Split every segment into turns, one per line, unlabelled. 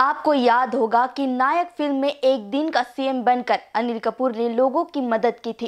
आपको याद होगा कि नायक फिल्म में एक दिन का सीएम बनकर अनिल कपूर ने लोगों की मदद की थी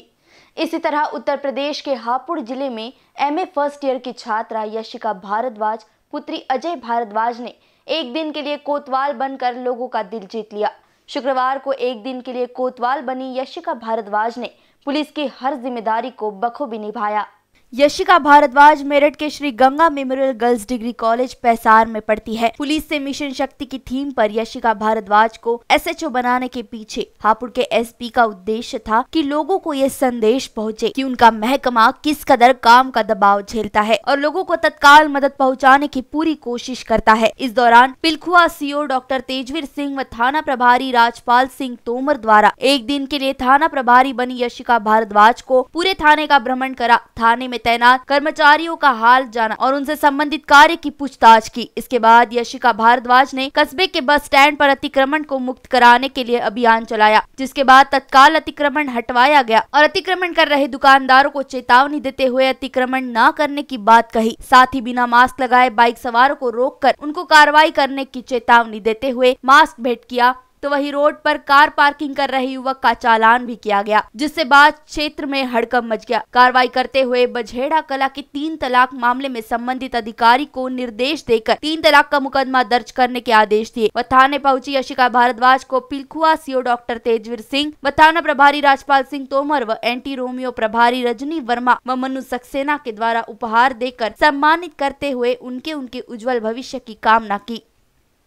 इसी तरह उत्तर प्रदेश के हापुड़ जिले में एमए फर्स्ट ईयर की छात्रा यशिका भारद्वाज पुत्री अजय भारद्वाज ने एक दिन के लिए कोतवाल बनकर लोगों का दिल जीत लिया शुक्रवार को एक दिन के लिए कोतवाल बनी यशिका भारद्वाज ने पुलिस की हर जिम्मेदारी को बखूबी निभाया यशिका भारद्वाज मेरठ के Shri Ganga memorial girls degree college पैसार में पढ़ती है पुलिस से मिशन शक्ति की थीम पर यशिका भारद्वाज को एसएचओ बनाने के पीछे हापुड़ के एसपी का उद्देश्य था कि लोगों को यह संदेश पहुंचे कि उनका महकमा किस कदर काम का दबाव झेलता है और लोगों को तत्काल मदद पहुँचाने की पूरी कोशिश करता है इस दौरान पिलखुआ सीओ डॉक्टर तेजवीर सिंह व थाना प्रभारी राजपाल सिंह तोमर द्वारा एक दिन के लिए थाना प्रभारी बनी यशिका भारद्वाज को पूरे थाने का भ्रमण करा थाने में तैनात कर्मचारियों का हाल जाना और उनसे संबंधित कार्य की पूछताछ की इसके बाद यशिका भारद्वाज ने कस्बे के बस स्टैंड पर अतिक्रमण को मुक्त कराने के लिए अभियान चलाया जिसके बाद तत्काल अतिक्रमण हटवाया गया और अतिक्रमण कर रहे दुकानदारों को चेतावनी देते हुए अतिक्रमण न करने की बात कही साथ ही बिना मास्क लगाए बाइक सवारों को रोककर उनको कार्रवाई करने की चेतावनी देते हुए मास्क भेंट किया तो वही रोड पर कार पार्किंग कर रहे युवक का चालान भी किया गया जिससे बाद क्षेत्र में हड़कम मच गया कार्रवाई करते हुए बझेड़ा कला के तीन तलाक मामले में संबंधित अधिकारी को निर्देश देकर तीन तलाक का मुकदमा दर्ज करने के आदेश दिए व थाने पहुंची यशिका भारद्वाज को पिलखुआ सीओ डॉक्टर तेजवीर सिंह व थाना प्रभारी राजपाल सिंह तोमर व एंटी रोमियो प्रभारी रजनी वर्मा व मनु सक्सेना के द्वारा उपहार देकर सम्मानित करते हुए उनके उनके उज्जवल भविष्य
की कामना की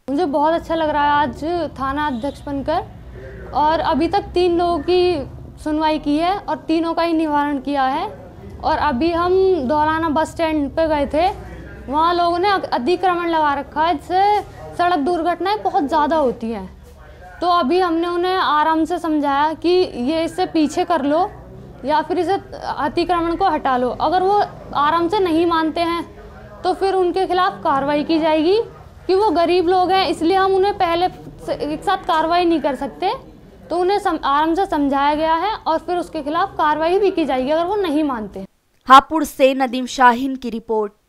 मुझे बहुत अच्छा लग रहा है आज थाना अध्यक्ष बनकर और अभी तक तीन लोगों की सुनवाई की है और तीनों का ही निवारण किया है और अभी हम दौलाना बस स्टैंड पर गए थे वहाँ लोगों ने अतिक्रमण लगा रखा है जिससे सड़क दुर्घटनाएं बहुत ज़्यादा होती हैं तो अभी हमने उन्हें आराम से समझाया कि ये इससे पीछे कर लो या फिर इसे अतिक्रमण को हटा लो अगर वो आराम से नहीं मानते हैं तो फिर उनके खिलाफ़ कार्रवाई की जाएगी कि वो गरीब लोग हैं इसलिए हम उन्हें पहले एक साथ कार्रवाई नहीं कर सकते तो उन्हें आराम से समझाया गया है और फिर उसके खिलाफ कार्रवाई भी की जाएगी अगर वो नहीं मानते हापुड़ से नदीम शाहिन की रिपोर्ट